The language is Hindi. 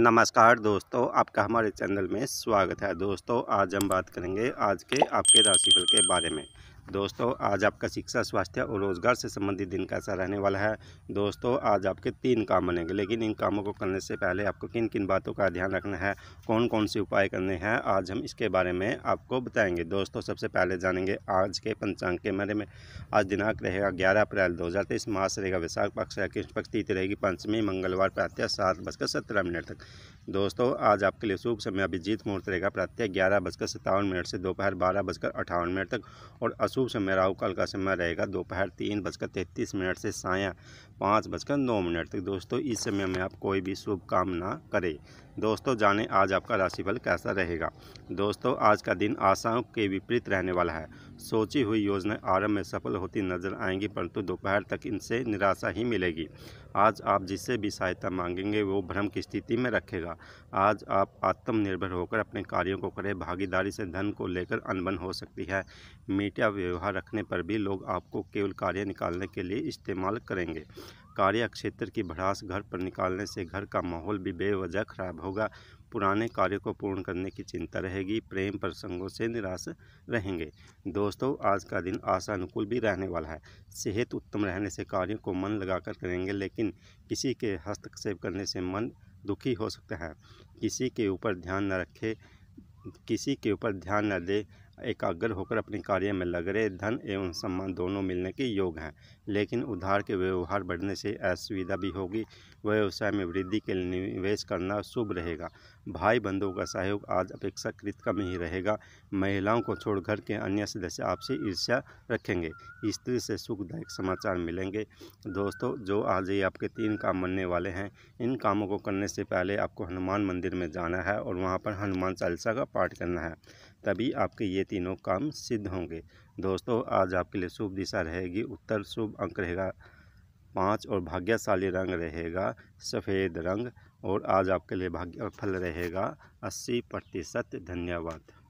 नमस्कार दोस्तों आपका हमारे चैनल में स्वागत है दोस्तों आज हम बात करेंगे आज के आपके राशिफल के बारे में दोस्तों आज आपका शिक्षा स्वास्थ्य और रोजगार से संबंधित दिन कैसा रहने वाला है दोस्तों आज आपके तीन काम बनेंगे लेकिन इन कामों को करने से पहले आपको किन किन बातों का ध्यान रखना है कौन कौन से उपाय करने हैं आज हम इसके बारे में आपको बताएंगे दोस्तों सबसे पहले जानेंगे आज के पंचांग के बारे में आज दिनांक रहेगा ग्यारह अप्रैल दो हज़ार तेईस मास रहेगा विशाख पक्ष कृष्ण पक्ष तिथि रहेगी पंचमी मंगलवार प्रातः सात बजकर सत्रह मिनट तक दोस्तों आज आपके लिए शुभ समय अभिजीत मुहूर्त रहेगा प्रातः ग्यारह बजकर सत्तावन मिनट से दोपहर बारह बजकर अठावन मिनट तक और अशुभ सुबह समय राहु काल का समय रहेगा दोपहर तीन बजकर तैंतीस मिनट से साया पाँच बजकर नौ मिनट तक दोस्तों इस समय में आप कोई भी शुभ काम ना करें दोस्तों जाने आज आपका राशिफल कैसा रहेगा दोस्तों आज का दिन आशाओं के विपरीत रहने वाला है सोची हुई योजना आरंभ में सफल होती नजर आएंगी परंतु दोपहर तक इनसे निराशा ही मिलेगी आज आप जिससे भी सहायता मांगेंगे वो भ्रम की स्थिति में रखेगा आज आप आत्मनिर्भर होकर अपने कार्यों को करें भागीदारी से धन को लेकर अनबन हो सकती है मीठा व्यवहार रखने पर भी लोग आपको केवल कार्य निकालने के लिए इस्तेमाल करेंगे कार्य क्षेत्र की भड़ास घर पर निकालने से घर का माहौल भी बेवजह खराब होगा पुराने कार्य को पूर्ण करने की चिंता रहेगी प्रेम प्रसंगों से निराश रहेंगे दोस्तों आज का दिन आशा अनुकूल भी रहने वाला है सेहत उत्तम रहने से कार्यों को मन लगाकर करेंगे लेकिन किसी के हस्तक्षेप करने से मन दुखी हो सकता है किसी के ऊपर ध्यान न रखे किसी के ऊपर ध्यान न दे एकाग्र होकर अपने कार्य में लग रहे धन एवं सम्मान दोनों मिलने के योग हैं लेकिन उधार के व्यवहार बढ़ने से असुविधा भी होगी व्यवसाय में वृद्धि के लिए निवेश करना शुभ रहेगा भाई बंधुओं का सहयोग आज अपेक्षाकृत कम ही रहेगा महिलाओं को छोड़ घर के अन्य सदस्य आपसे ईर्ष्या रखेंगे स्त्री से सुखदायक समाचार मिलेंगे दोस्तों जो आज ये आपके तीन काम बनने वाले हैं इन कामों को करने से पहले आपको हनुमान मंदिर में जाना है और वहाँ पर हनुमान चालीसा का पाठ करना है तभी आपके ये तीनों काम सिद्ध होंगे दोस्तों आज आपके लिए शुभ दिशा रहेगी उत्तर शुभ अंक रहेगा पाँच और भाग्यशाली रंग रहेगा सफ़ेद रंग और आज आपके लिए भाग्य फल रहेगा अस्सी प्रतिशत धन्यवाद